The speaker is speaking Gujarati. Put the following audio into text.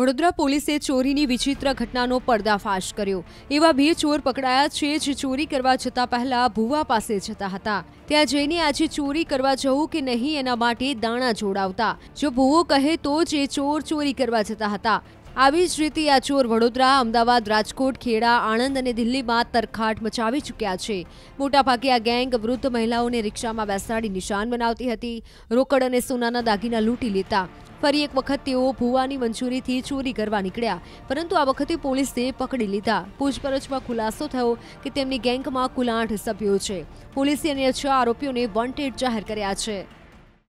વડોદરા પોલીસે ચોરીની વિચિત્ર ઘટનાનો પર્દાફાશ કર્યો એવા બે ચોર પકડાયા છે જે ચોરી કરવા જતા પહેલા ભુવા પાસે જતા હતા ત્યાં જઈને આજે ચોરી કરવા જવું કે નહીં એના માટે દાણા જોડાવતા જો ભુવો કહે તો જે ચોર ચોરી કરવા જતા હતા આવી જ રીતે આ ચોર વડોદરા અમદાવાદ રાજકોટ ખેડા આણંદ અને દિલ્હીમાં તરખાટ મચાવી ચૂક્યા છે મોટાભાગે આ ગેંગ વૃદ્ધ મહિલાઓને રિક્ષામાં બેસાડી નિશાન બનાવતી હતી રોકડ અને સોનાના દાગીના લૂંટી લેતા ફરી એક વખત તેઓ ભુવાની મંજૂરીથી ચોરી કરવા નીકળ્યા પરંતુ આ વખતે પોલીસે પકડી લીધા પૂછપરછમાં ખુલાસો થયો કે તેમની ગેંગમાં કુલ આઠ સભ્યો છે પોલીસે અન્ય છ આરોપીઓને વોન્ટેડ જાહેર કર્યા છે